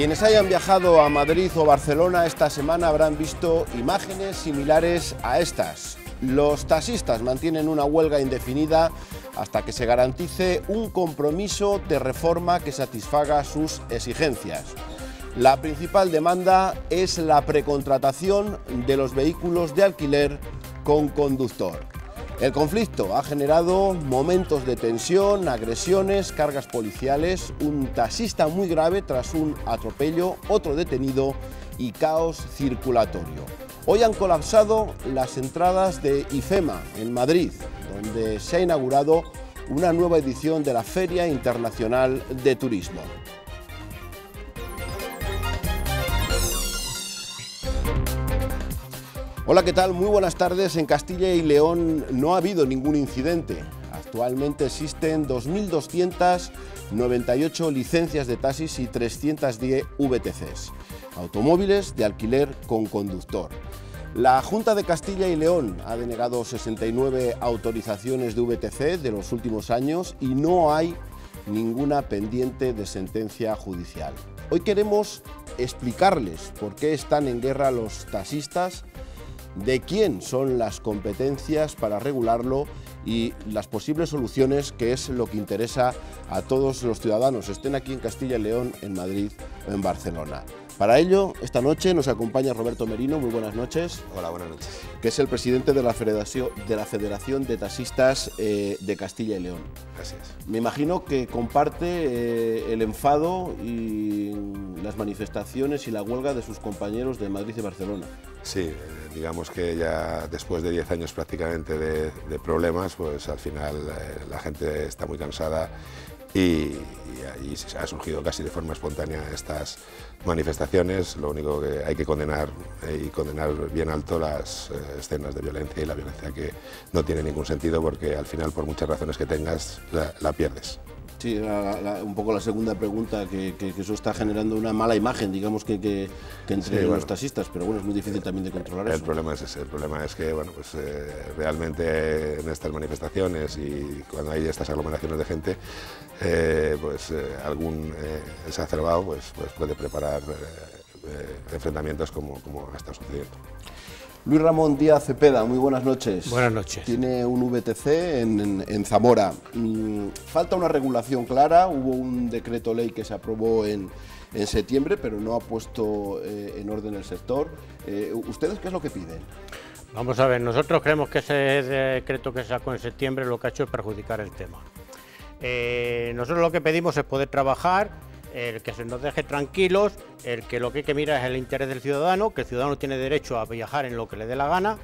Quienes hayan viajado a Madrid o Barcelona esta semana habrán visto imágenes similares a estas. Los taxistas mantienen una huelga indefinida hasta que se garantice un compromiso de reforma que satisfaga sus exigencias. La principal demanda es la precontratación de los vehículos de alquiler con conductor. El conflicto ha generado momentos de tensión, agresiones, cargas policiales, un taxista muy grave tras un atropello, otro detenido y caos circulatorio. Hoy han colapsado las entradas de IFEMA en Madrid, donde se ha inaugurado una nueva edición de la Feria Internacional de Turismo. Hola, ¿qué tal? Muy buenas tardes. En Castilla y León no ha habido ningún incidente. Actualmente existen 2.298 licencias de taxis y 310 VTCs, automóviles de alquiler con conductor. La Junta de Castilla y León ha denegado 69 autorizaciones de VTC de los últimos años y no hay ninguna pendiente de sentencia judicial. Hoy queremos explicarles por qué están en guerra los taxistas de quién son las competencias para regularlo y las posibles soluciones, que es lo que interesa a todos los ciudadanos, estén aquí en Castilla y León, en Madrid o en Barcelona. Para ello, esta noche nos acompaña Roberto Merino, muy buenas noches. Hola, buenas noches. Que es el presidente de la Federación de, la de Taxistas eh, de Castilla y León. Gracias. Me imagino que comparte eh, el enfado y las manifestaciones y la huelga de sus compañeros de Madrid y Barcelona. Sí, eh, digamos que ya después de 10 años prácticamente de, problemas, pues al final la gente está muy cansada y, y, se ha surgido casi de forma espontánea estas manifestaciones. Lo único que hay que condenar eh, y condenar bien alto las eh, escenas de violencia y la violencia que no tiene ningún sentido porque al final, por muchas razones que tengas, la pierdes. Sí, un poco la segunda pregunta, que, eso está generando una mala imagen, digamos, que, entre los taxistas, pero bueno, es muy difícil también de controlar eso. El problema es ese, el problema es que, bueno, pues eh, realmente en estas manifestaciones y cuando hay estas aglomeraciones de gente, eh, pues eh, algún exacerbado pues, pues, puede preparar enfrentamientos como, como está sucediendo. Luis Ramón Díaz Cepeda, muy buenas noches. Buenas noches. Tiene un VTC en, Zamora. Mm, falta una regulación clara, hubo un decreto ley que se aprobó en, septiembre, pero no ha puesto eh, en orden el sector. Eh, ¿Ustedes qué es lo que piden? Vamos a ver, nosotros creemos que ese decreto que se sacó en septiembre lo que ha hecho es perjudicar el tema. Eh, nosotros lo que pedimos es poder trabajar el que se nos deje tranquilos, el que lo que hay que mirar es el interés del ciudadano, que el ciudadano tiene derecho a viajar en lo que le dé la gana,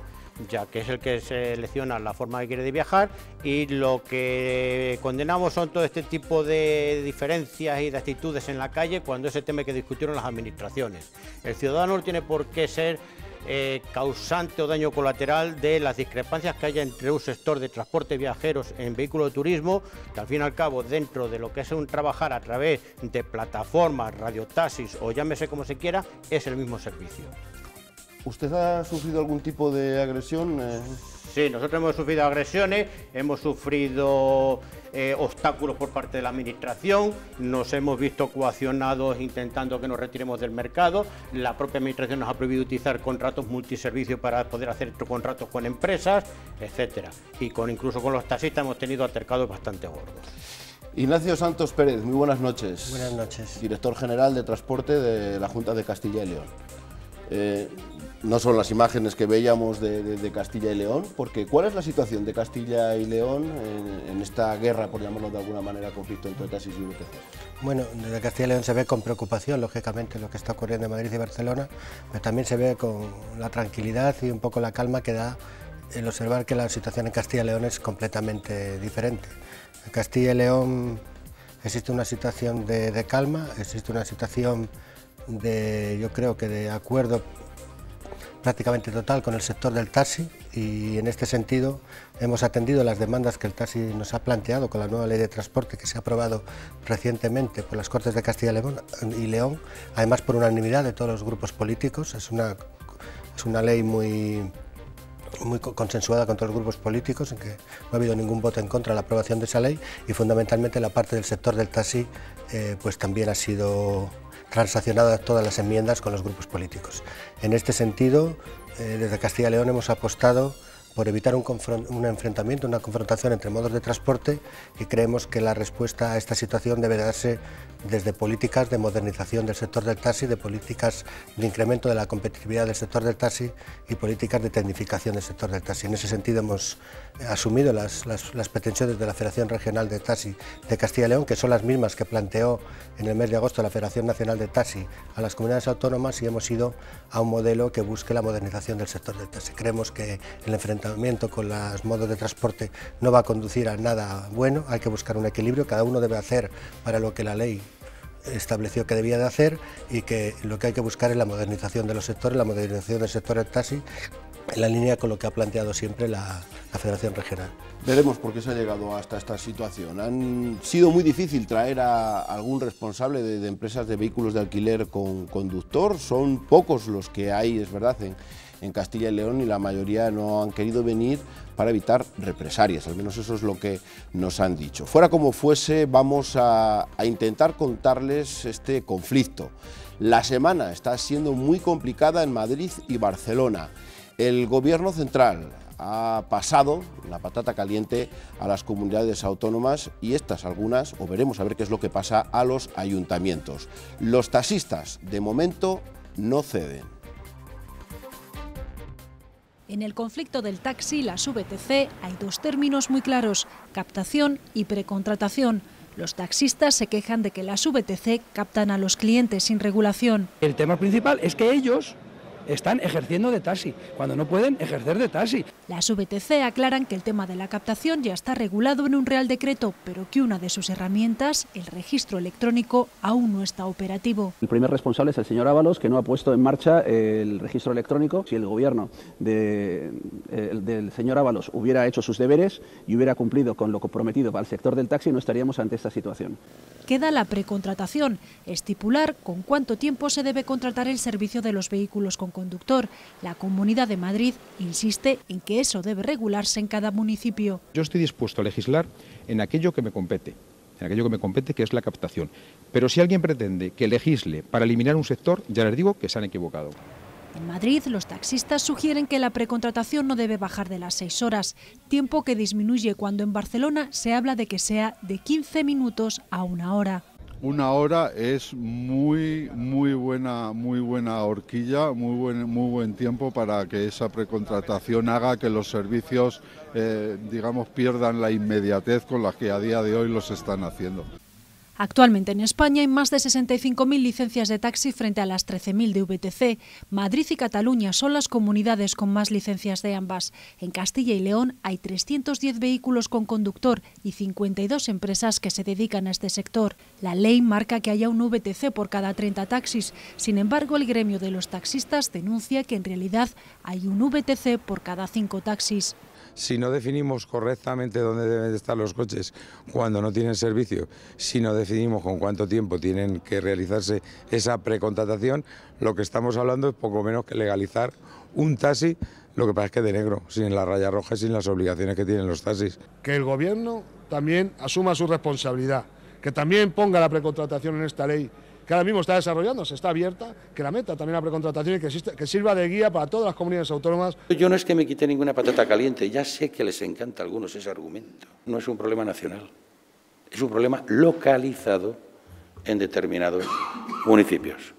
ya que es el que selecciona la forma que quiere de viajar y lo que condenamos son todo este tipo de diferencias y de actitudes en la calle cuando ese tema que discutieron las administraciones. El ciudadano tiene por qué ser eh, causante o daño colateral de las discrepancias que haya entre un sector de transporte viajeros en vehículo de turismo, que al fin y al cabo dentro de lo que es un trabajar a través de plataformas, radiotaxis o llámese como se quiera, es el mismo servicio. ¿Usted ha sufrido algún tipo de agresión? Eh, sí, nosotros hemos sufrido agresiones, hemos sufrido eh, obstáculos por parte de la Administración, nos hemos visto coaccionados intentando que nos retiremos del mercado, la propia Administración nos ha prohibido utilizar contratos multiservicios para poder hacer contratos con empresas, etcétera. Y con incluso con los taxistas hemos tenido atercados bastante gordos. Ignacio Santos Pérez, muy buenas noches. Buenas noches. Director General de Transporte de la Junta de Castilla y León. Eh, no son las imágenes que veíamos de, Castilla y León, porque ¿cuál es la situación de Castilla y León en, esta guerra, por llamarlo de alguna manera, conflicto entre Casis y UTC? Bueno, desde Castilla y León se ve con preocupación, lógicamente, lo que está ocurriendo en Madrid y Barcelona, pero también se ve con la tranquilidad y un poco la calma que da el observar que la situación en Castilla y León es completamente diferente. En Castilla y León existe una situación de, de calma, existe una situación de, yo creo que de acuerdo prácticamente total con el sector del taxi y en este sentido hemos atendido las demandas que el taxi nos ha planteado con la nueva ley de transporte que se ha aprobado recientemente por las Cortes de Castilla y León, además por unanimidad de todos los grupos políticos. Es una, es una ley muy, muy consensuada con todos los grupos políticos, en que no ha habido ningún voto en contra de la aprobación de esa ley y fundamentalmente la parte del sector del taxi eh, pues también ha sido transaccionadas todas las enmiendas con los grupos políticos. En este sentido, eh, desde Castilla y León hemos apostado por evitar un, un, enfrentamiento, una confrontación entre modos de transporte y creemos que la respuesta a esta situación debe darse desde políticas de modernización del sector del taxi, de políticas de incremento de la competitividad del sector del taxi y políticas de tecnificación del sector del taxi. En ese sentido hemos asumido las, pretensiones de la Federación Regional de Taxi de Castilla y León, que son las mismas que planteó en el mes de agosto la Federación Nacional de Taxi a las comunidades autónomas y hemos ido a un modelo que busque la modernización del sector de taxi. Creemos que el enfrentamiento con los modos de transporte no va a conducir a nada bueno, hay que buscar un equilibrio, cada uno debe hacer para lo que la ley estableció que debía de hacer y que lo que hay que buscar es la modernización de los sectores, la modernización del sector del taxi, en la línea con lo que ha planteado siempre la, Federación Regional. Veremos por qué se ha llegado hasta esta situación. Han sido muy difícil traer a algún responsable de, empresas de vehículos de alquiler con conductor. Son pocos los que hay, es verdad, en, Castilla y León y la mayoría no han querido venir para evitar represalias, al menos eso es lo que nos han dicho. Fuera como fuese, vamos a, intentar contarles este conflicto. La semana está siendo muy complicada en Madrid y Barcelona. El gobierno central ha pasado la patata caliente a las comunidades autónomas y estas algunas, o veremos a ver qué es lo que pasa, a los ayuntamientos. Los taxistas, de momento, no ceden. En el conflicto del taxi, la VTC, hay dos términos muy claros, captación y precontratación. Los taxistas se quejan de que la VTC captan a los clientes sin regulación. El tema principal es que ellos están ejerciendo de taxi, cuando no pueden ejercer de taxi. Las VTC aclaran que el tema de la captación ya está regulado en un Real Decreto, pero que una de sus herramientas, el registro electrónico, aún no está operativo. El primer responsable es el señor Ábalos, que no ha puesto en marcha el registro electrónico. Si el gobierno del señor Ábalos hubiera hecho sus deberes y hubiera cumplido con lo comprometido para el sector del taxi, no estaríamos ante esta situación. Queda la precontratación, estipular con cuánto tiempo se debe contratar el servicio de los vehículos con conductor. La Comunidad de Madrid insiste en que eso debe regularse en cada municipio. Yo estoy dispuesto a legislar en aquello que me compete, en aquello que me compete, que es la captación. Pero si alguien pretende que legisle para eliminar un sector, ya les digo que se han equivocado. En Madrid, los taxistas sugieren que la precontratación no debe bajar de las seis horas, tiempo que disminuye cuando en Barcelona se habla de que sea de 15 minutos a una hora una hora es muy muy buena muy buena horquilla muy buen muy buen tiempo para que esa precontratación haga que los servicios eh, digamos pierdan la inmediatez con la que a día de hoy los están haciendo Actualmente en España hay más de 65.000 licencias de taxi frente a las 13.000 de VTC. Madrid y Cataluña son las comunidades con más licencias de ambas. En Castilla y León hay 310 vehículos con conductor y 52 empresas que se dedican a este sector. La ley marca que haya un VTC por cada 30 taxis. Sin embargo, el gremio de los taxistas denuncia que en realidad hay un VTC por cada 5 taxis. Si no definimos correctamente dónde deben estar los coches cuando no tienen servicio, si no definimos con cuánto tiempo tienen que realizarse esa precontratación, lo que estamos hablando es poco menos que legalizar un taxi, lo que pasa es que de negro, sin la raya roja y sin las obligaciones que tienen los taxis. Que el gobierno también asuma su responsabilidad, que también ponga la precontratación en esta ley que ahora mismo está se está abierta, que la meta también la precontratación y que, existe, que sirva de guía para todas las comunidades autónomas. Yo no es que me quite ninguna patata caliente, ya sé que les encanta a algunos ese argumento. No es un problema nacional, es un problema localizado en determinados municipios.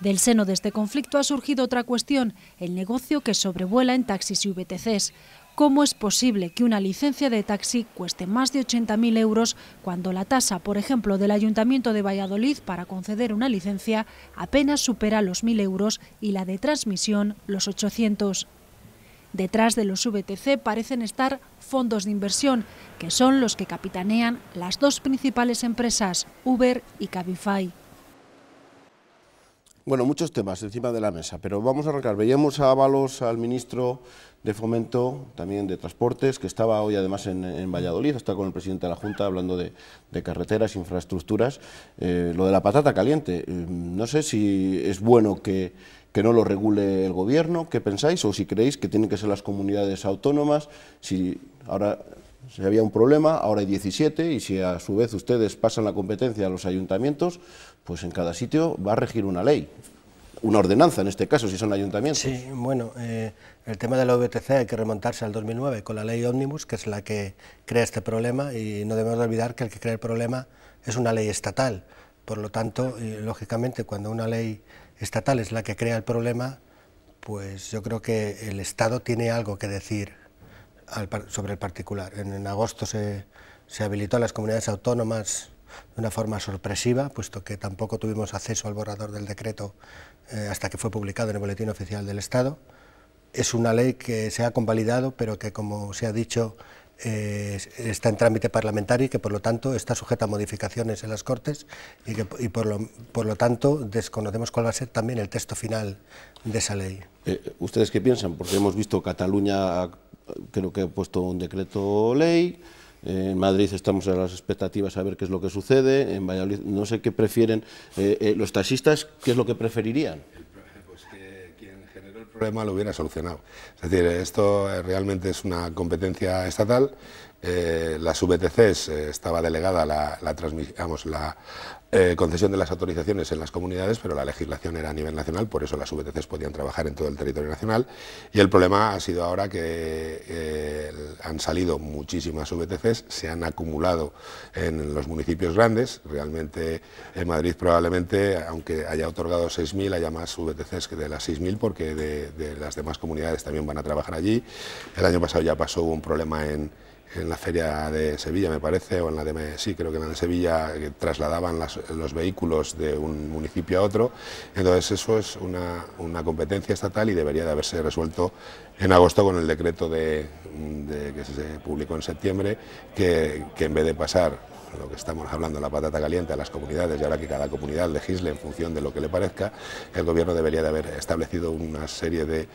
Del seno de este conflicto ha surgido otra cuestión, el negocio que sobrevuela en taxis y VTCs. ¿Cómo es posible que una licencia de taxi cueste más de 80.000 euros cuando la tasa, por ejemplo, del Ayuntamiento de Valladolid para conceder una licencia apenas supera los 1.000 euros y la de transmisión los 800? Detrás de los VTC parecen estar fondos de inversión, que son los que capitanean las dos principales empresas, Uber y Cabify. Bueno, muchos temas encima de la mesa, pero vamos a arrancar. Veíamos a balos al ministro de Fomento, también de Transportes, que estaba hoy además en, Valladolid, está con el presidente de la Junta hablando de, carreteras, infraestructuras. Eh, lo de la patata caliente, mm, no sé si es bueno que, no lo regule el gobierno, ¿qué pensáis? O si creéis que tienen que ser las comunidades autónomas, si ahora si había un problema, ahora hay 17, y si a su vez ustedes pasan la competencia a los ayuntamientos, pues en cada sitio va a regir una ley, una ordenanza en este caso, si son ayuntamientos. Sí, bueno, eh, el tema de la VTC hay que remontarse al 2009 con la ley Omnibus, que es la que crea este problema, y no debemos olvidar que el que crea el problema es una ley estatal. Por lo tanto, eh, lógicamente, cuando una ley estatal es la que crea el problema, pues yo creo que el Estado tiene algo que decir sobre el particular. En, agosto se, se habilitó a las comunidades autónomas de una forma sorpresiva, puesto que tampoco tuvimos acceso al borrador del decreto eh, hasta que fue publicado en el Boletín Oficial del Estado. Es una ley que se ha convalidado, pero que, como se ha dicho, eh, está en trámite parlamentario y que, por lo tanto, está sujeta a modificaciones en las Cortes y que, y por, lo, por lo tanto, desconocemos cuál va a ser también el texto final de esa ley. Eh, ¿Ustedes qué piensan? Porque hemos visto Cataluña, creo que ha puesto un decreto ley, en Madrid estamos a las expectativas a ver qué es lo que sucede, en Valladolid no sé qué prefieren eh, eh, los taxistas, qué es lo que preferirían eh, pues quien generó El problema lo hubiera solucionado. Es decir, esto realmente es una competencia estatal. Eh, las VTCs estaba delegada la, la, digamos, la, eh, concesión de las autorizaciones en las comunidades, pero la legislación era a nivel nacional, por eso las VTCs podían trabajar en todo el territorio nacional. Y el problema ha sido ahora que eh, han salido muchísimas VTCs, se han acumulado en los municipios grandes. Realmente en Madrid probablemente, aunque haya otorgado 6.000, haya más VTCs que de las 6.000, porque de las demás comunidades también van a trabajar allí. El año pasado ya pasó un problema en en la feria de Sevilla, me parece, o en la de sí, creo que en la de Sevilla, que trasladaban los vehículos de un municipio a otro. Entonces eso es una, competencia estatal y debería de haberse resuelto en agosto con el decreto de, que se publicó en septiembre, que en vez de pasar lo que estamos hablando, la patata caliente a las comunidades y ahora que cada comunidad legisle en función de lo que le parezca, el gobierno debería de haber establecido una serie de,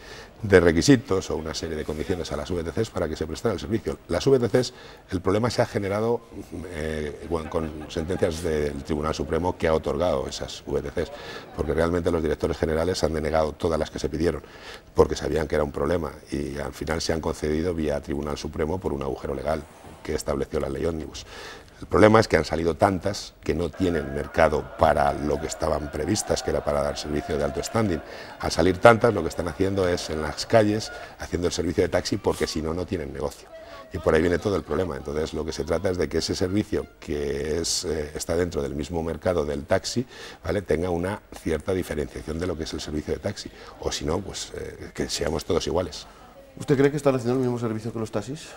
requisitos o una serie de condiciones a las VTCs para que se prestara el servicio. Las VTCs, el problema se ha generado eh, con sentencias del Tribunal Supremo que ha otorgado esas VTCs, porque realmente los directores generales han denegado todas las que se pidieron, porque sabían que era un problema y al final se han concedido vía Tribunal Supremo por un agujero legal que estableció la ley ómnibus. El problema es que han salido tantas que no tienen mercado para lo que estaban previstas, que era para dar servicio de alto standing. Al salir tantas, lo que están haciendo es en las calles, haciendo el servicio de taxi, porque si no, no tienen negocio. Y por ahí viene todo el problema. Entonces, lo que se trata es de que ese servicio que es, eh, está dentro del mismo mercado del taxi, ¿vale? tenga una cierta diferenciación de lo que es el servicio de taxi. O si no, pues eh, que seamos todos iguales. ¿Usted cree que están haciendo el mismo servicio que los taxis?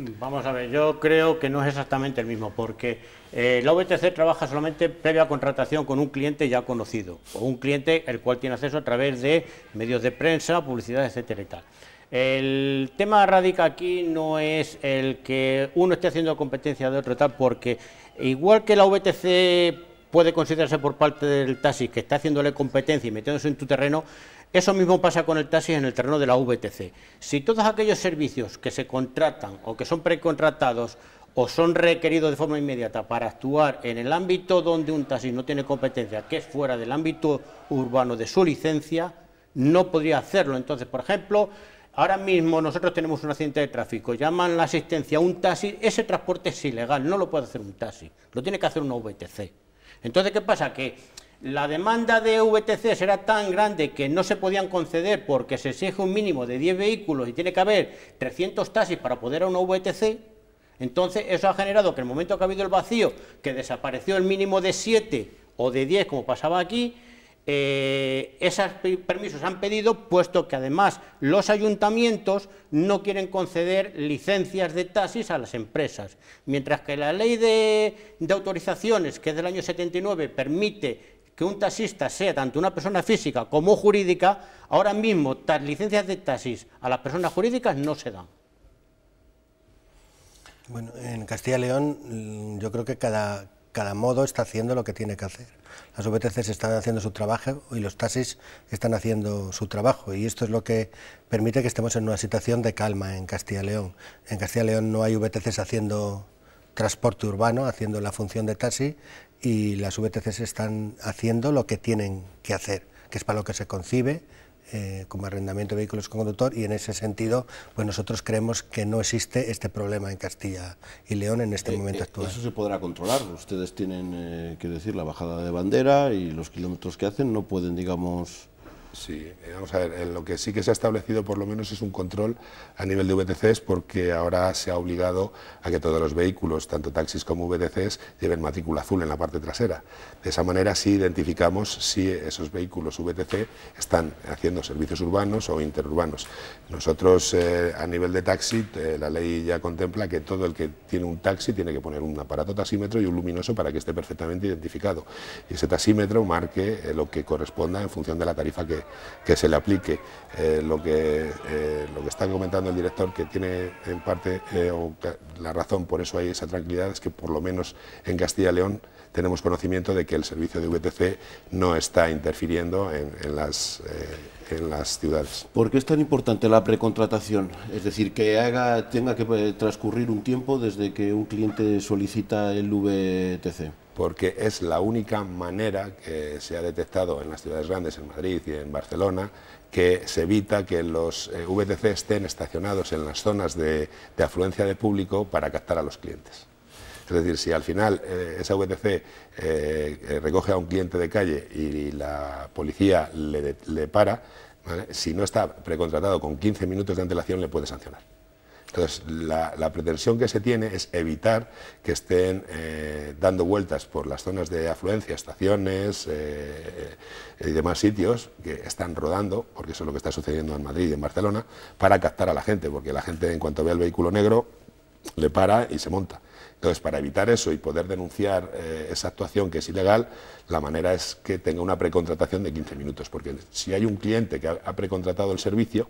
Vamos a ver, yo creo que no es exactamente el mismo, porque eh, la VTC trabaja solamente previa contratación con un cliente ya conocido, o un cliente el cual tiene acceso a través de medios de prensa, publicidad, etcétera El tema radica aquí no es el que uno esté haciendo competencia de otro tal, porque igual que la VTC puede considerarse por parte del taxi que está haciéndole competencia y metiéndose en tu terreno, eso mismo pasa con el taxi en el terreno de la VTC. Si todos aquellos servicios que se contratan o que son precontratados o son requeridos de forma inmediata para actuar en el ámbito donde un taxi no tiene competencia, que es fuera del ámbito urbano de su licencia, no podría hacerlo. Entonces, por ejemplo, ahora mismo nosotros tenemos un accidente de tráfico, llaman la asistencia a un taxi, ese transporte es ilegal, no lo puede hacer un taxi, lo tiene que hacer una VTC. Entonces, ¿qué pasa? Que la demanda de VTC será tan grande que no se podían conceder porque se exige un mínimo de 10 vehículos y tiene que haber 300 taxis para poder a una VTC, entonces eso ha generado que en el momento que ha habido el vacío, que desapareció el mínimo de 7 o de 10 como pasaba aquí, eh, esos permisos han pedido, puesto que además los ayuntamientos no quieren conceder licencias de taxis a las empresas, mientras que la ley de, de autorizaciones, que es del año 79, permite que un taxista sea tanto una persona física como jurídica, ahora mismo las licencias de taxis a las personas jurídicas no se dan. Bueno, en Castilla León yo creo que cada, cada modo está haciendo lo que tiene que hacer. Las VTCs están haciendo su trabajo y los taxis están haciendo su trabajo y esto es lo que permite que estemos en una situación de calma en Castilla y León. En Castilla y León no hay VTCs haciendo transporte urbano, haciendo la función de taxi y las VTCs están haciendo lo que tienen que hacer, que es para lo que se concibe eh, como arrendamiento de vehículos con conductor y en ese sentido pues nosotros creemos que no existe este problema en Castilla y León en este eh, momento eh, actual. Eso se podrá controlar, ustedes tienen que decir la bajada de bandera y los kilómetros que hacen no pueden digamos Sí, eh, vamos a ver, eh, lo que sí que se ha establecido por lo menos es un control a nivel de VTCs porque ahora se ha obligado a que todos los vehículos, tanto taxis como VTCs, lleven matrícula azul en la parte trasera. De esa manera sí identificamos si esos vehículos VTC están haciendo servicios urbanos o interurbanos. Nosotros eh, a nivel de taxi, la ley ya contempla que todo el que tiene un taxi tiene que poner un aparato taxímetro y un luminoso para que esté perfectamente identificado. Y ese taxímetro marque lo que corresponda en función de la tarifa que que se le aplique eh, lo, que, eh, está comentando el director, que tiene en parte eh, la razón, por eso hay esa tranquilidad, es que por lo menos en Castilla León tenemos conocimiento de que el servicio de VTC no está interfiriendo en, las, en ciudades. ¿Por qué es tan importante la precontratación? Es decir, que tenga que transcurrir un tiempo desde que un cliente solicita el VTC porque es la única manera que se ha detectado en las ciudades grandes, en Madrid y en Barcelona, que se evita que los eh, VTC estén estacionados en las zonas de, afluencia de público para captar a los clientes. Es decir, si al final eh, esa VTC eh, recoge a un cliente de calle y, la policía le, para, si no está precontratado con 15 minutos de antelación le puede sancionar. Entonces, la, pretensión que se tiene es evitar que estén eh, dando vueltas por las zonas de afluencia, estaciones eh, eh, y demás sitios que están rodando, porque eso es lo que está sucediendo en Madrid y en Barcelona, para captar a la gente, porque la gente en cuanto ve el vehículo negro le para y se monta. Entonces, para evitar eso y poder denunciar esa actuación que es ilegal, la manera es que tenga una precontratación de 15 minutos, porque si hay un cliente que ha precontratado el servicio,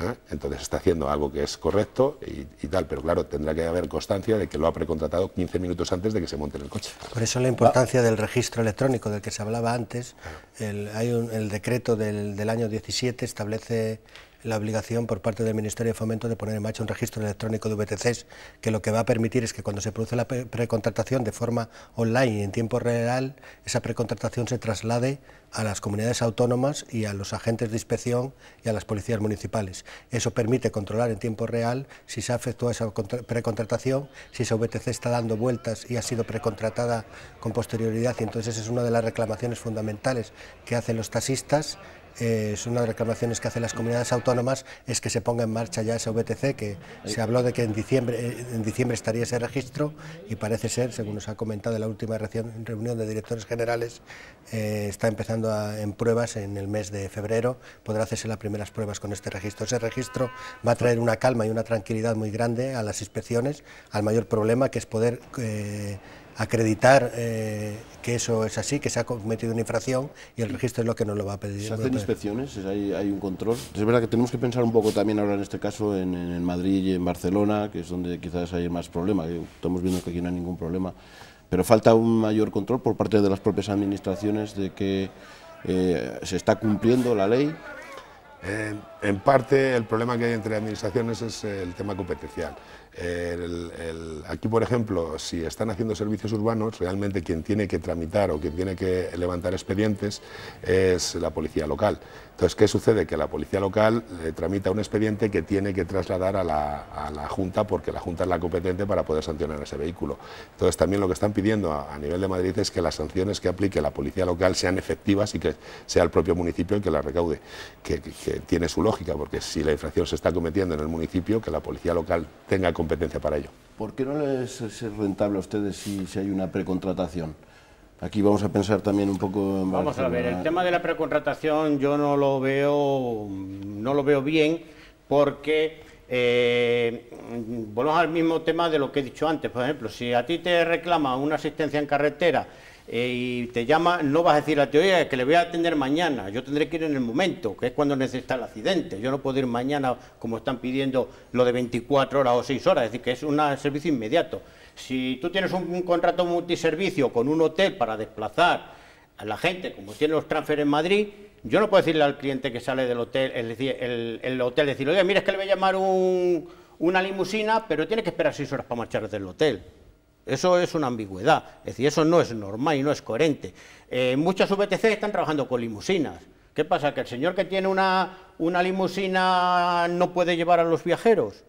¿eh? Entonces está haciendo algo que es correcto y, tal, pero claro, tendrá que haber constancia de que lo ha precontratado 15 minutos antes de que se monte en el coche. Por eso la importancia del registro electrónico del que se hablaba antes. El, hay el decreto del, del año 17 establece la obligación por parte del Ministerio de Fomento de poner en marcha un registro electrónico de VTCs, que lo que va a permitir es que cuando se produce la precontratación de forma online y en tiempo real, esa precontratación se traslade a las comunidades autónomas y a los agentes de inspección y a las policías municipales. Eso permite controlar en tiempo real si se ha efectuado esa precontratación, si esa VTC está dando vueltas y ha sido precontratada con posterioridad. Y entonces es una de las reclamaciones fundamentales que hacen los taxistas es eh, una de las reclamaciones que hacen las comunidades autónomas, es que se ponga en marcha ya ese VTC, que se habló de que en diciembre, eh, en diciembre estaría ese registro y parece ser, según nos ha comentado en la última reunión de directores generales, eh, está empezando en pruebas en el mes de febrero, podrá hacerse las primeras pruebas con este registro. Ese registro va a traer una calma y una tranquilidad muy grande a las inspecciones, al mayor problema que es poder acreditar eh, que eso es así, que se ha cometido una infracción y el registro es lo que nos lo va a pedir. ¿Se hacen inspecciones? ¿Hay, un control? Es verdad que tenemos que pensar un poco también ahora en este caso en, Madrid y en Barcelona, que es donde quizás hay más problemas, estamos viendo que aquí no hay ningún problema, pero falta un mayor control por parte de las propias administraciones de que eh, se está cumpliendo la ley. Eh, en parte, el problema que hay entre administraciones es el tema competencial. aquí, por ejemplo, si están haciendo servicios urbanos, realmente quien tiene que tramitar o quien tiene que levantar expedientes es la policía local. Entonces, ¿qué sucede? Que la policía local tramita un expediente que tiene que trasladar a la, Junta, porque la Junta es la competente para poder sancionar ese vehículo. Entonces, también lo que están pidiendo a, nivel de Madrid es que las sanciones que aplique la policía local sean efectivas y que sea el propio municipio el que las recaude, que, tiene su lógica, porque si la infracción se está cometiendo en el municipio, que la policía local tenga competencia para ello. ¿Por qué no les es rentable a ustedes si, hay una precontratación? Aquí vamos a pensar también un poco en Vamos a ver, el tema de la precontratación yo no lo veo, no lo veo bien porque eh, volvemos al mismo tema de lo que he dicho antes. Por ejemplo, si a ti te reclama una asistencia en carretera eh, y te llama, no vas a decir a ti, oye, que le voy a atender mañana, yo tendré que ir en el momento, que es cuando necesita el accidente, yo no puedo ir mañana como están pidiendo lo de 24 horas o 6 horas, es decir, que es un servicio inmediato. Si tú tienes un, contrato multiservicio con un hotel para desplazar a la gente, como tiene los transfer en Madrid, yo no puedo decirle al cliente que sale del hotel, el, hotel, decirle, oye, mira, es que le voy a llamar una limusina, pero tiene que esperar 6 horas para marchar desde el hotel. Eso es una ambigüedad, es decir, eso no es normal y no es coherente. Eh, muchas VTC están trabajando con limusinas. ¿Qué pasa? ¿Que el señor que tiene una, una limusina no puede llevar a los viajeros?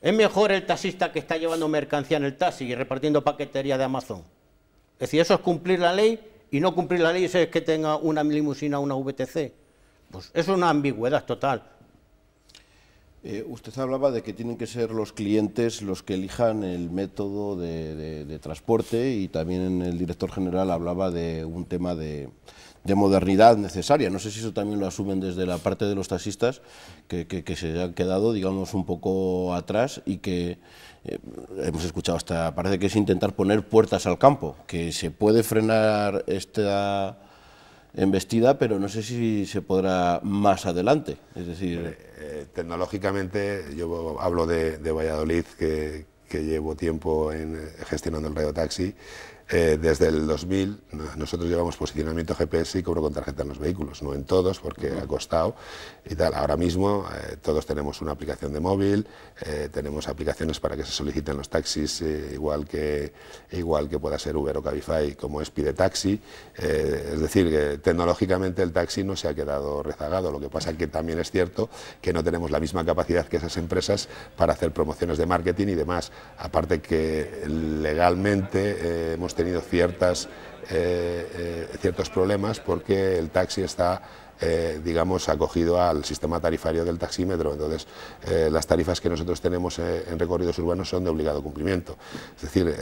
¿Es mejor el taxista que está llevando mercancía en el taxi y repartiendo paquetería de Amazon? Es decir, eso es cumplir la ley y no cumplir la ley es que tenga una limusina o una VTC. Pues eso es una ambigüedad total. Eh, usted hablaba de que tienen que ser los clientes los que elijan el método de, transporte y también el director general hablaba de un tema de, modernidad necesaria. No sé si eso también lo asumen desde la parte de los taxistas, que, se han quedado, digamos, un poco atrás y que eh, hemos escuchado hasta, parece que es intentar poner puertas al campo, que se puede frenar esta embestida, pero no sé si se podrá más adelante. Es decir, eh, tecnológicamente, yo hablo de, Valladolid, que, que, llevo tiempo en, eh, gestionando el radio taxi, eh, desde el 2000 nosotros llevamos posicionamiento GPS y cobro con tarjeta en los vehículos, no en todos porque ha costado y tal. Ahora mismo eh, todos tenemos una aplicación de móvil, eh, tenemos aplicaciones para que se soliciten los taxis igual, que, igual que pueda ser Uber o Cabify como es Pide Taxi. es decir, que tecnológicamente el taxi no se ha quedado rezagado, lo que pasa que también es cierto que no tenemos la misma capacidad que esas empresas para hacer promociones de marketing y demás. Aparte que legalmente hemos tenido ciertas, eh, eh, ciertos problemas porque el taxi está eh, digamos, acogido al sistema tarifario del taxímetro. Entonces, eh, las tarifas que nosotros tenemos eh, en recorridos urbanos son de obligado cumplimiento. Es decir,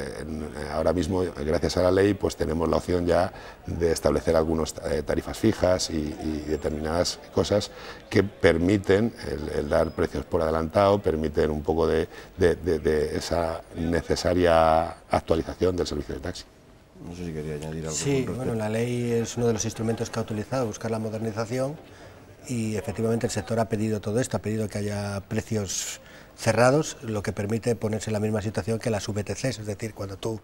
ahora mismo, gracias a la ley, pues tenemos la opción ya de establecer algunas tarifas fijas y, determinadas cosas que permiten el, dar precios por adelantado, permiten un poco de esa necesaria actualización del servicio de taxi. No sé si quería añadir algo. Sí, bueno, la ley es uno de los instrumentos que ha utilizado, buscar la modernización y efectivamente el sector ha pedido todo esto, ha pedido que haya precios cerrados, lo que permite ponerse en la misma situación que las VTCs, es decir, cuando tú,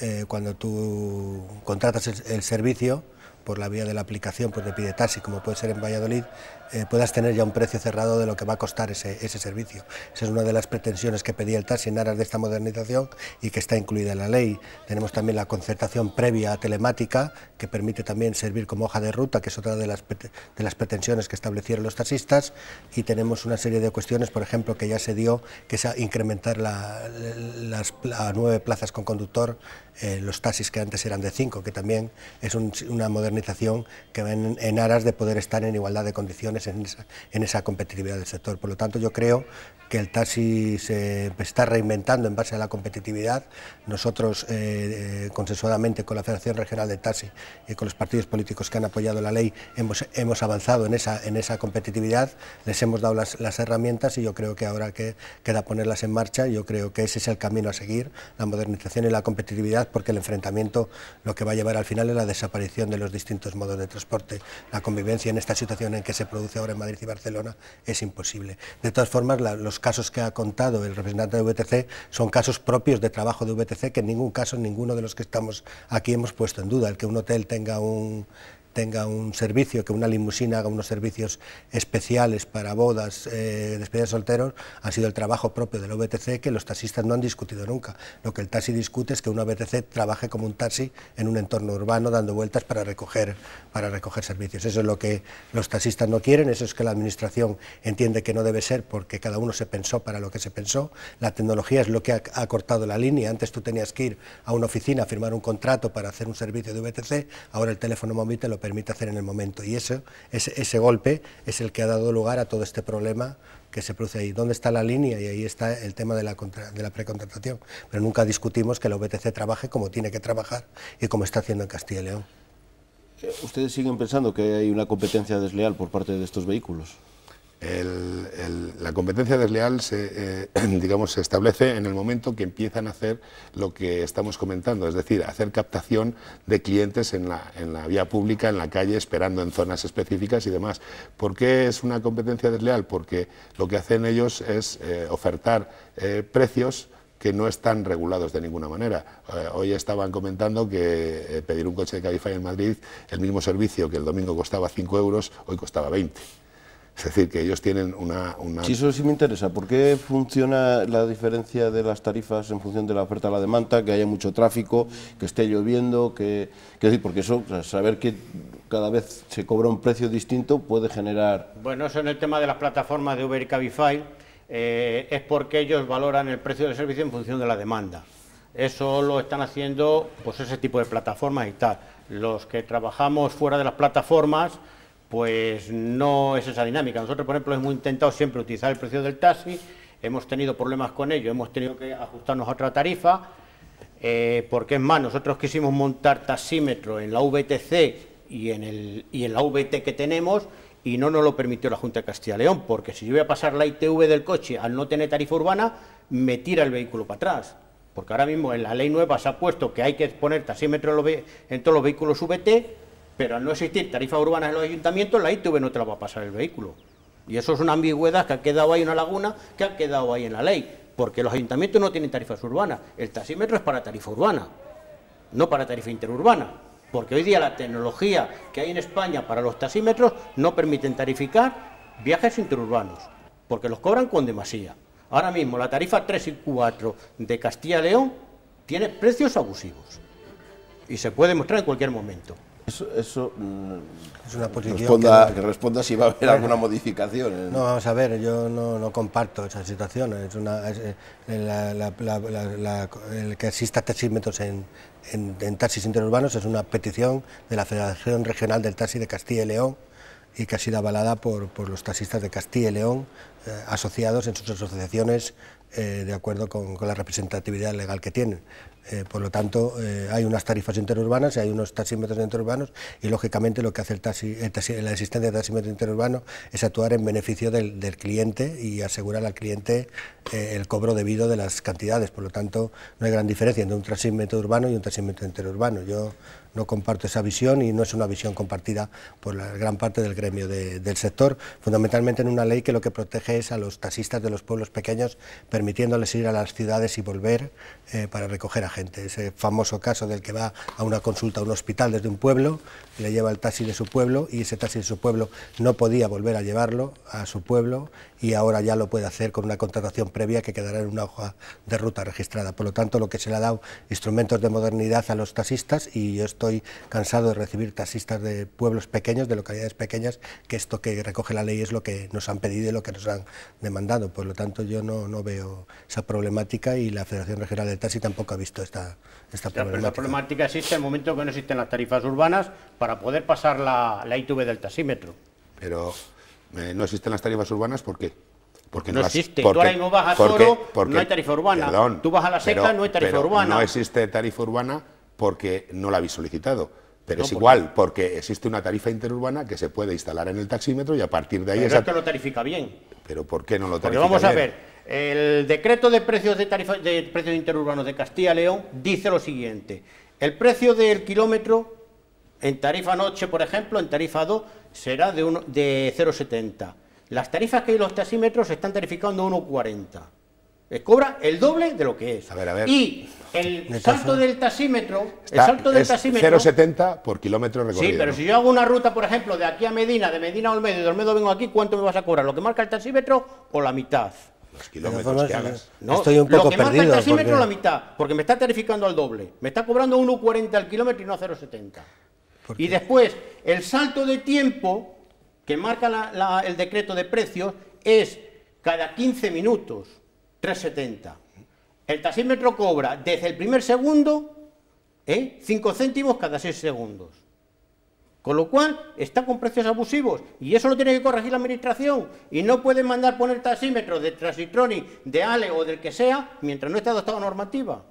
eh, cuando tú contratas el, servicio por la vía de la aplicación pues, de Pide Taxi, como puede ser en Valladolid, eh, puedas tener ya un precio cerrado de lo que va a costar ese, servicio. Esa es una de las pretensiones que pedía el taxi en aras de esta modernización y que está incluida en la ley. Tenemos también la concertación previa telemática, que permite también servir como hoja de ruta, que es otra de las, de las pretensiones que establecieron los taxistas, y tenemos una serie de cuestiones, por ejemplo, que ya se dio, que es incrementar las, a nueve plazas con conductor eh, los taxis que antes eran de cinco, que también es una modernización que ven en aras de poder estar en igualdad de condiciones en esa, competitividad del sector. Por lo tanto, yo creo que el taxi se pues, está reinventando en base a la competitividad. Nosotros, eh, eh, consensuadamente con la Federación Regional de Taxi y con los partidos políticos que han apoyado la ley, hemos, avanzado en esa, en esa competitividad, les hemos dado las, herramientas y yo creo que ahora queda ponerlas en marcha, yo creo que ese es el camino a seguir, la modernización y la competitividad, porque el enfrentamiento lo que va a llevar al final es la desaparición de los distintos modos de transporte, la convivencia en esta situación en que se produce ahora en Madrid y Barcelona es imposible. De todas formas, los casos que ha contado el representante de VTC son casos propios de trabajo de VTC que en ningún caso, ninguno de los que estamos aquí hemos puesto en duda. El que un hotel tenga un tenga un servicio, que una limusina haga unos servicios especiales para bodas, eh, despedidas solteros, ha sido el trabajo propio del OBTC que los taxistas no han discutido nunca. Lo que el taxi discute es que un OBTC trabaje como un taxi en un entorno urbano dando vueltas para recoger, para recoger servicios. Eso es lo que los taxistas no quieren, eso es que la administración entiende que no debe ser porque cada uno se pensó para lo que se pensó. La tecnología es lo que ha, ha cortado la línea. Antes tú tenías que ir a una oficina a firmar un contrato para hacer un servicio de OBTC, ahora el teléfono móvil te lo permite hacer en el momento. Y eso, ese, ese golpe es el que ha dado lugar a todo este problema que se produce ahí. ¿Dónde está la línea? Y ahí está el tema de la, de la precontratación. Pero nunca discutimos que la obtc trabaje como tiene que trabajar y como está haciendo en Castilla y León. Eh, ¿Ustedes siguen pensando que hay una competencia desleal por parte de estos vehículos? la competencia desleal se, eh, digamos, se establece en el momento que empiezan a hacer lo que estamos comentando, es decir, hacer captación de clientes en la, vía pública, en la calle, esperando en zonas específicas y demás. ¿Por qué es una competencia desleal? Porque lo que hacen ellos es eh, ofertar eh, precios que no están regulados de ninguna manera. hoy estaban comentando que pedir un coche de Cabify en Madrid, el mismo servicio que el domingo costaba 5 euros, hoy costaba 20. Es decir, que ellos tienen una, Sí, eso sí me interesa. ¿Por qué funciona la diferencia de las tarifas en función de la oferta a la demanda, que haya mucho tráfico, que esté lloviendo, que... decir, porque eso, saber que cada vez se cobra un precio distinto puede generar... Bueno, eso en el tema de las plataformas de Uber y Cabify eh, es porque ellos valoran el precio del servicio en función de la demanda. Eso lo están haciendo pues ese tipo de plataformas y tal. Los que trabajamos fuera de las plataformas pues no es esa dinámica. Nosotros, por ejemplo, hemos intentado siempre utilizar el precio del taxi, hemos tenido problemas con ello, hemos tenido que ajustarnos a otra tarifa, eh, porque es más, nosotros quisimos montar taxímetro en la VTC y en, la VT que tenemos y no nos lo permitió la Junta de Castilla y León, porque si yo voy a pasar la ITV del coche al no tener tarifa urbana, me tira el vehículo para atrás. Porque ahora mismo en la ley nueva se ha puesto que hay que poner taxímetro en, en todos los vehículos VT, pero al no existir tarifas urbanas en los ayuntamientos, la ITV no te la va a pasar el vehículo. Y eso es una ambigüedad que ha quedado ahí una laguna, que ha quedado ahí en la ley. Porque los ayuntamientos no tienen tarifas urbanas. El taxímetro es para tarifa urbana, no para tarifa interurbana. Porque hoy día la tecnología que hay en España para los taxímetros no permite tarificar viajes interurbanos, porque los cobran con demasía. Ahora mismo la tarifa 3 y 4 de Castilla León tiene precios abusivos y se puede mostrar en cualquier momento. Eso, mm, es una posición que, responda si va a haber alguna modificación. No, vamos a ver, yo no, comparto esa situación. Es una, eh, el que exista taxis en, en, en taxis interurbanos es una petición de la Federación Regional del Taxi de Castilla y León, y que ha sido avalada por, los taxistas de Castilla y León, eh, asociados en sus asociaciones eh, de acuerdo con, la representatividad legal que tienen. Eh, por lo tanto, eh, hay unas tarifas interurbanas y hay unos taxímetros interurbanos y, lógicamente, lo que hace el la existencia de taxímetros interurbano es actuar en beneficio del, cliente y asegurar al cliente eh, el cobro debido de las cantidades. Por lo tanto, no hay gran diferencia entre un taxímetro urbano y un taxímetro interurbano. Yo no comparto esa visión y no es una visión compartida por la gran parte del gremio del sector, fundamentalmente en una ley que lo que protege es a los taxistas de los pueblos pequeños, permitiéndoles ir a las ciudades y volver eh, para recoger a gente. Ese famoso caso del que va a una consulta a un hospital desde un pueblo, le lleva el taxi de su pueblo y ese taxi de su pueblo no podía volver a llevarlo a su pueblo y ahora ya lo puede hacer con una contratación previa que quedará en una hoja de ruta registrada. Por lo tanto, lo que se le ha dado instrumentos de modernidad a los taxistas y yo estoy cansado de recibir taxistas de pueblos pequeños, de localidades pequeñas, que esto que recoge la ley es lo que nos han pedido y lo que nos han demandado. Por lo tanto, yo no, veo esa problemática y la Federación Regional del Taxi tampoco ha visto esta, problemática. la problemática existe en el momento que no existen las tarifas urbanas para poder pasar la, la ITV del taxímetro. Pero eh, no existen las tarifas urbanas, ¿por qué? Porque no, existe. tú ahora mismo vas a no hay tarifa urbana. tú vas a la seca, no hay tarifa urbana. No existe tarifa urbana porque no la habéis solicitado. Pero es igual, porque existe una tarifa interurbana que se puede instalar en el taxímetro y a partir de ahí... Pero es que lo tarifica bien. ¿Pero por qué no lo tarifica vamos vamos a ver, el decreto de precios, de, tarifa, de precios interurbanos de Castilla-León dice lo siguiente, el precio del kilómetro en tarifa noche, por ejemplo, en tarifa 2, será de, de 0,70. Las tarifas que hay en los taxímetros se están tarificando 1,40. Eh, cobra el doble de lo que es. A ver, a ver. Y el salto del tasímetro, el salto del es 0,70 por kilómetro recorrido. Sí, pero si yo hago una ruta, por ejemplo, de aquí a Medina, de Medina a Olmedo, y de Olmedo vengo aquí, ¿cuánto me vas a cobrar? ¿Lo que marca el tasímetro o la mitad? Los kilómetros que hagas. Estoy un poco lo que marca el tasímetro o la mitad, porque me está tarificando al doble. Me está cobrando 1,40 al kilómetro y no a 0,70. Y después, el salto de tiempo que marca el decreto de precios es cada 15 minutos. 3,70. El taxímetro cobra desde el primer segundo 5 ¿eh? céntimos cada 6 segundos. Con lo cual, está con precios abusivos y eso lo tiene que corregir la administración y no pueden mandar poner taxímetros de Transitroni, de Ale o del que sea, mientras no esté adoptada normativa.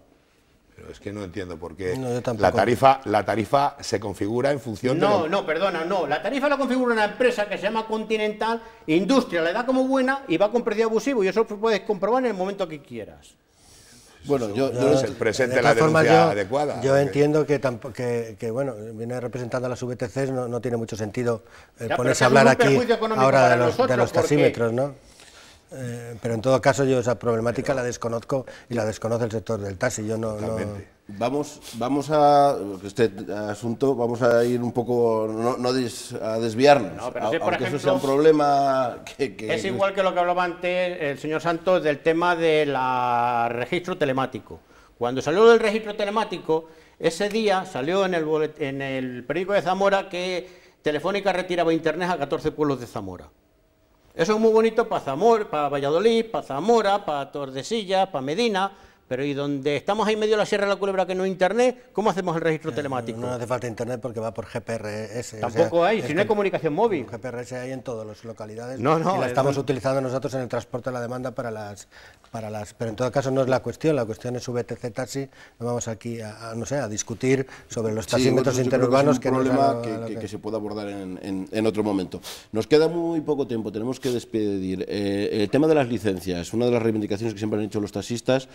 Es que no entiendo por qué. la, tarifa, la tarifa se configura en función no, de. No, no, perdona, no. La tarifa la configura una empresa que se llama Continental Industria, le da como buena y va con precio abusivo. Y eso puedes comprobar en el momento que quieras. Bueno, yo, yo presente la forma, adecuada. Yo entiendo que, que, bueno, viene representando a las VTC, no, tiene mucho sentido eh, ponerse a hablar aquí ahora de los, de los, ¿no? Eh, pero en todo caso yo esa problemática la desconozco y la desconoce el sector del taxi. Yo Vamos, vamos a este asunto, vamos a ir un poco, no, a desviarnos, eso sea un problema Es igual que lo que hablaba antes el señor Santos del tema del registro telemático. Cuando salió del registro telemático, ese día salió en el, en el periódico de Zamora que Telefónica retiraba internet a 14 pueblos de Zamora. Eso es muy bonito para para Valladolid, para Zamora, para Tordesillas, para Medina, pero ¿y donde estamos ahí medio de la Sierra de la Culebra que no hay internet? ¿Cómo hacemos el registro eh, telemático? No hace falta internet porque va por GPRS. E Tampoco hay, si no hay comunicación móvil. GPRS e hay en todas las localidades. No, no. Y la estamos utilizando nosotros en el transporte de la demanda para las, para las... Pero en todo caso no es la cuestión, la cuestión es VTC Taxi. No vamos aquí a, no sé, a discutir sobre los taxímetros interurbanos. Que es un problema que, se pueda abordar en, otro momento. Nos queda muy poco tiempo, tenemos que despedir. Eh, el tema de las licencias, una de las reivindicaciones que siempre han hecho los taxistas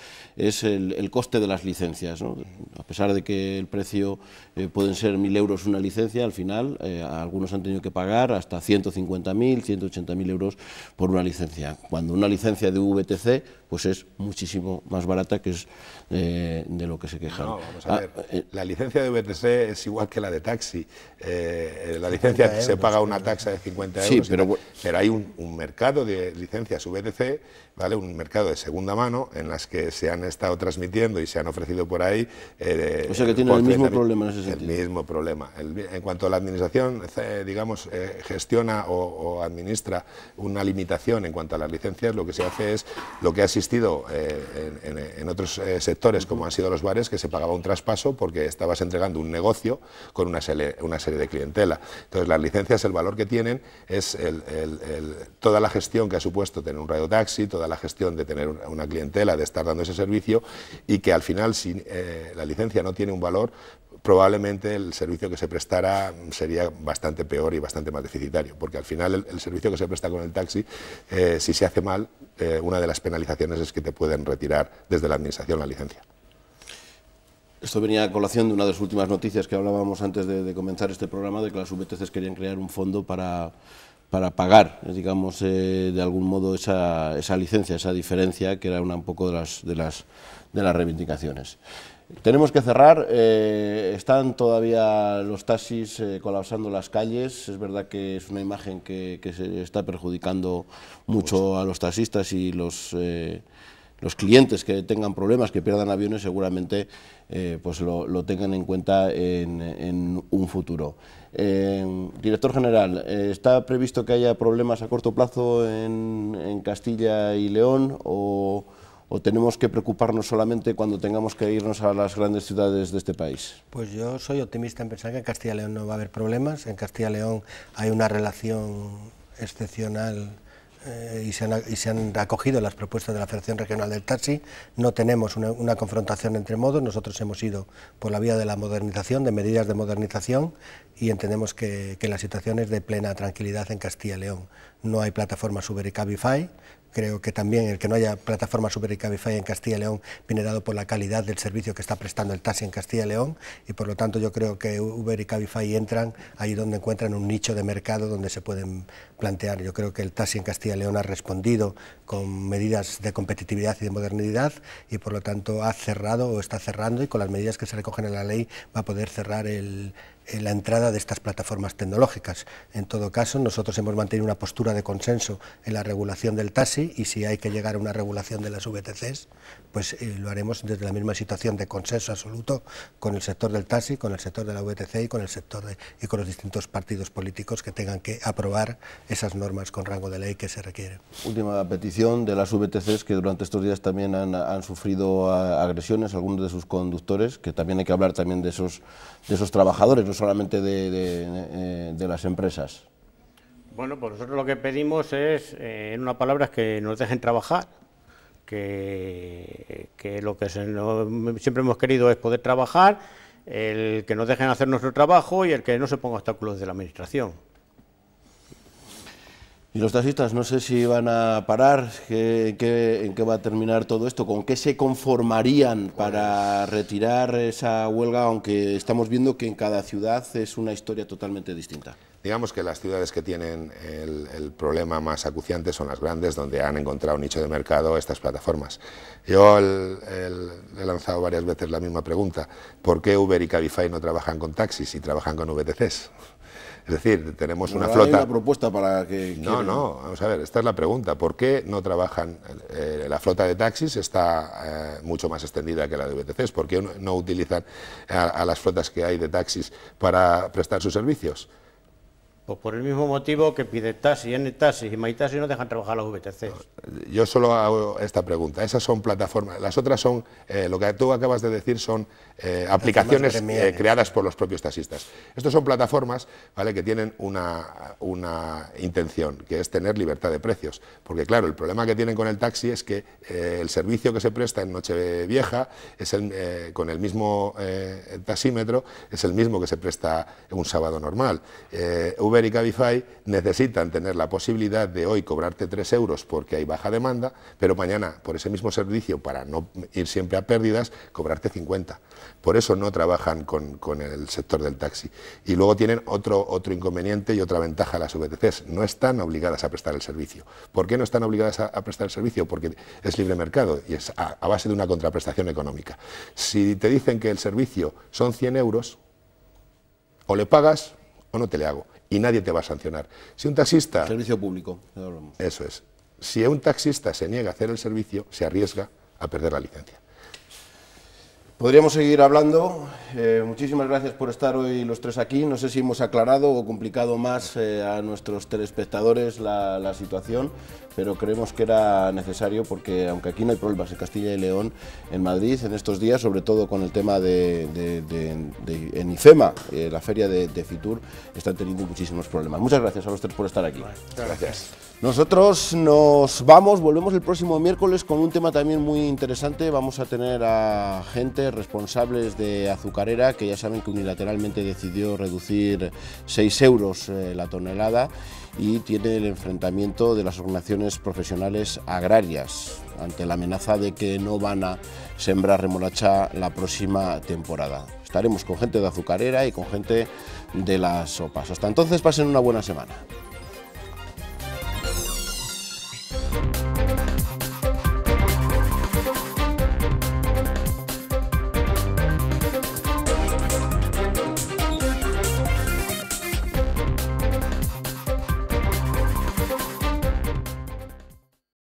es el, coste de las licencias. A pesar de que el precio eh, pueden ser 1.000 euros una licencia, al final eh, algunos han tenido que pagar hasta 150.000, 180.000 euros por una licencia. Cuando una licencia de VTC pues es muchísimo más barata que es eh, de lo que se quejan. No, vamos a ver. Ah, eh, la licencia de VTC es igual que la de taxi. Eh, la licencia se paga una taxa de 50 euros. pero, hay un, mercado de licencias VTC, ¿vale? un mercado de segunda mano en las que se han estado transmitiendo y se han ofrecido por ahí. o sea que tiene el mismo problema en ese sentido. El mismo problema. en cuanto a la administración, digamos, gestiona o, administra una limitación en cuanto a las licencias, lo que se hace es lo que ha sido existido eh, en, otros eh, sectores, como han sido los bares, que se pagaba un traspaso porque estabas entregando un negocio con una, serie de clientela. Entonces, las licencias, el valor que tienen es toda la gestión que ha supuesto tener un radio taxi, toda la gestión de tener una clientela, de estar dando ese servicio y que al final, si eh, la licencia no tiene un valor, probablemente el servicio que se prestara sería bastante peor y bastante más deficitario, porque al final el, servicio que se presta con el taxi, eh, si se hace mal, eh, una de las penalizaciones es que te pueden retirar desde la Administración la licencia. Esto venía a colación de una de las últimas noticias que hablábamos antes de, comenzar este programa, de que las VTCs querían crear un fondo para, pagar, digamos, eh, de algún modo esa, esa, licencia, esa diferencia, que era una un poco de las, de las, de las reivindicaciones. Tenemos que cerrar, eh, están todavía los taxis eh, colapsando las calles, es verdad que es una imagen que, se está perjudicando mucho a los taxistas y los, eh, los clientes que tengan problemas, que pierdan aviones, seguramente pues lo, tengan en cuenta en, un futuro. director General, ¿está previsto que haya problemas a corto plazo en, en Castilla y León o o tenemos que preocuparnos solamente cuando tengamos que irnos a las grandes ciudades de este país? Pues yo soy optimista en pensar que en Castilla León no va a haber problemas. En Castilla León hay una relación excepcional eh, y, se han, y, han, acogido las propuestas de la Federación Regional del Taxi. No tenemos una, confrontación entre modos, nosotros hemos ido por la vía de la modernización, de medidas de modernización y entendemos que, la situación es de plena tranquilidad en Castilla León. No hay plataformas Uber y Cabify, Creo que también el que no haya plataformas Uber y Cabify en Castilla León viene dado por la calidad del servicio que está prestando el taxi en Castilla León y por lo tanto yo creo que Uber y Cabify entran ahí donde encuentran un nicho de mercado donde se pueden plantear. Yo creo que el taxi en Castilla León ha respondido con medidas de competitividad y de modernidad y por lo tanto ha cerrado o está cerrando y con las medidas que se recogen en la ley va a poder cerrar el, eh, la entrada de estas plataformas tecnológicas. En todo caso, nosotros hemos mantenido una postura de consenso en la regulación del taxi y si hay que llegar a una regulación de las VTCs, pues eh, lo haremos desde la misma situación de consenso absoluto con el sector del taxi, con el sector de la VTC y con el sector y con los distintos partidos políticos que tengan que aprobar esas normas con rango de ley que se requieren. Última petición de las VTCs que durante estos días también han, sufrido ah, agresiones, algunos de sus conductores, que también hay que hablar también de esos, de esos trabajadores, no solamente de, eh, las empresas. Bueno, pues nosotros lo que pedimos es, eh, en una palabra, que nos dejen trabajar, que, lo que siempre hemos querido es poder trabajar, el que nos dejen hacer nuestro trabajo y el que no se ponga obstáculos de la administración. Y los taxistas, no sé si van a parar, en qué va a terminar todo esto, con qué se conformarían para pues retirar esa huelga, aunque estamos viendo que en cada ciudad es una historia totalmente distinta. Digamos que las ciudades que tienen el, problema más acuciante son las grandes, donde han encontrado nicho de mercado estas plataformas. Yo he lanzado varias veces la misma pregunta, ¿por qué Uber y Cabify no trabajan con taxis y trabajan con VTCs? Es decir, tenemos una flota... propuesta para que... No, no, vamos a ver, esta es la pregunta. ¿Por qué no trabajan? Eh, la flota de taxis está eh, mucho más extendida que la de VTCs. ¿Por qué no utilizan a las flotas que hay de taxis para prestar sus servicios? Pues por el mismo motivo que pide taxi, N taxi y My no dejan trabajar los VTC. Yo solo hago esta pregunta. Esas son plataformas. Las otras son, eh, lo que tú acabas de decir, son eh, aplicaciones eh, creadas por los propios taxistas. Estas son plataformas ¿vale? que tienen una, una, intención, que es tener libertad de precios. Porque claro, el problema que tienen con el taxi es que el servicio que se presta en Nochevieja es con el mismo taxímetro, es el mismo que se presta un sábado normal. Uber y Cabify necesitan tener la posibilidad de hoy cobrarte 3 euros porque hay baja demanda, pero mañana por ese mismo servicio, para no ir siempre a pérdidas, cobrarte 50. Por eso no trabajan con, el sector del taxi. Y luego tienen otro, otro inconveniente y otra ventaja las VTCs. No están obligadas a prestar el servicio. ¿Por qué no están obligadas a, prestar el servicio? Porque es libre mercado y es a, a base de una contraprestación económica. Si te dicen que el servicio son 100 euros, o le pagas o no te le hago y nadie te va a sancionar. Si un taxista... Servicio público. Eso es. Si un taxista se niega a hacer el servicio, se arriesga a perder la licencia. Podríamos seguir hablando. Eh, muchísimas gracias por estar hoy los tres aquí. No sé si hemos aclarado o complicado más eh, a nuestros telespectadores la, situación, pero creemos que era necesario porque aunque aquí no hay problemas en Castilla y León, en Madrid en estos días, sobre todo con el tema de, de, eh, la feria de, Fitur, están teniendo muchísimos problemas. Muchas gracias a los tres por estar aquí. gracias. Nosotros nos vamos, volvemos el próximo miércoles con un tema también muy interesante. Vamos a tener a gente responsables de Azucarera, que ya saben que unilateralmente decidió reducir 6 euros eh, la tonelada y tiene el enfrentamiento de las organizaciones profesionales agrarias ante la amenaza de que no van a sembrar remolacha la próxima temporada. Estaremos con gente de Azucarera y con gente de las sopas. Hasta entonces pasen una buena semana.